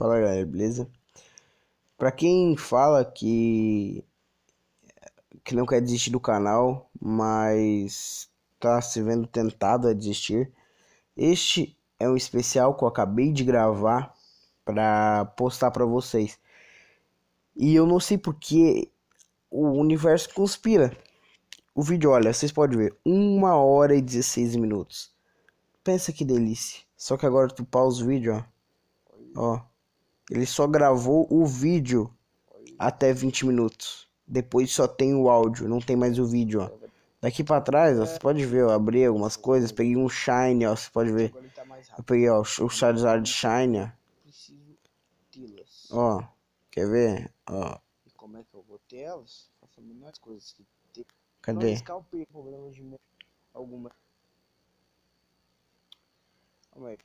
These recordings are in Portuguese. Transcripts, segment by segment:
Fala galera, beleza? Pra quem fala que que não quer desistir do canal, mas tá se vendo tentado a desistir, este é um especial que eu acabei de gravar para postar para vocês. E eu não sei porque o universo conspira. O vídeo, olha, vocês podem ver, 1 hora e 16 minutos. Pensa que delícia. Só que agora tu pausa o vídeo, ó. Ó. Ele só gravou o vídeo até 20 minutos. Depois só tem o áudio, não tem mais o vídeo, ó. Daqui para trás, ó, você pode ver, eu abri algumas coisas, peguei um Shine, ó, você pode ver. Eu peguei, ó, o Charizard Shine, ó. Ó, quer ver? Ó. E como é que eu vou ter elas? Faço coisas que tem. Cadê? Não,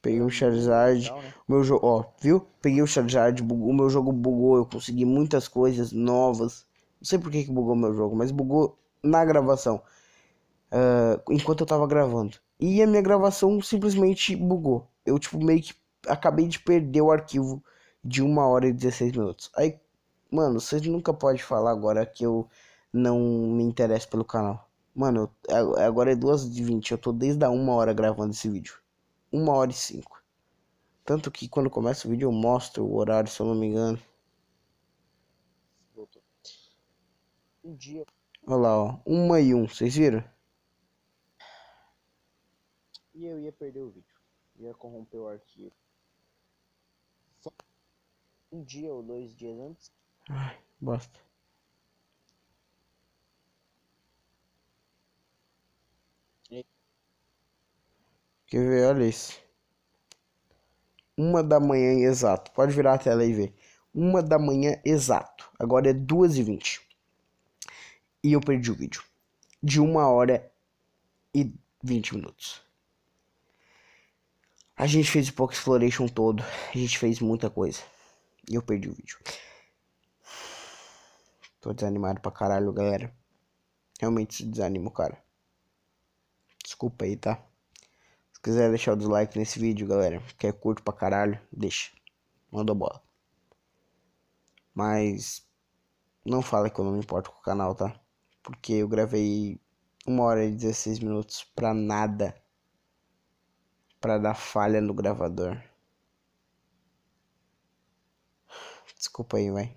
Peguei um Charizard. Né? Meu jogo, ó, viu? Peguei o Charizard, bugou, o meu jogo bugou. Eu consegui muitas coisas novas. Não sei por que, que bugou meu jogo, mas bugou na gravação. Uh, enquanto eu tava gravando. E a minha gravação simplesmente bugou. Eu, tipo, meio que acabei de perder o arquivo de 1 hora e 16 minutos. Aí, mano, vocês nunca podem falar agora que eu não me interesso pelo canal. Mano, eu, é, agora é 2h20, eu tô desde a 1 hora gravando esse vídeo uma hora e cinco. Tanto que quando começa o vídeo eu mostro o horário, se eu não me engano. Voltou. Um dia. Olha lá, ó. 1 e um, vocês viram? E eu ia perder o vídeo. Ia corromper o arquivo. Só um dia ou dois dias antes. Ai, bosta. E... É. Quer ver? Olha isso. Uma da manhã exato. Pode virar a tela e ver. Uma da manhã exato. Agora é duas e vinte. E eu perdi o vídeo. De uma hora e vinte minutos. A gente fez o Poké Exploration todo. A gente fez muita coisa. E eu perdi o vídeo. Tô desanimado pra caralho, galera. Realmente desanimo, cara. Desculpa aí, tá? quiser deixar o dislike nesse vídeo, galera, que é curto pra caralho, deixa. Manda bola. Mas não fala que eu não me importo com o canal, tá? Porque eu gravei uma hora e 16 minutos pra nada. Pra dar falha no gravador. Desculpa aí, vai.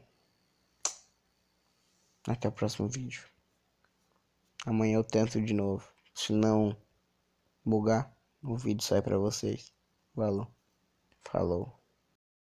Até o próximo vídeo. Amanhã eu tento de novo. Se não bugar o vídeo sai para vocês. Valeu. Falou.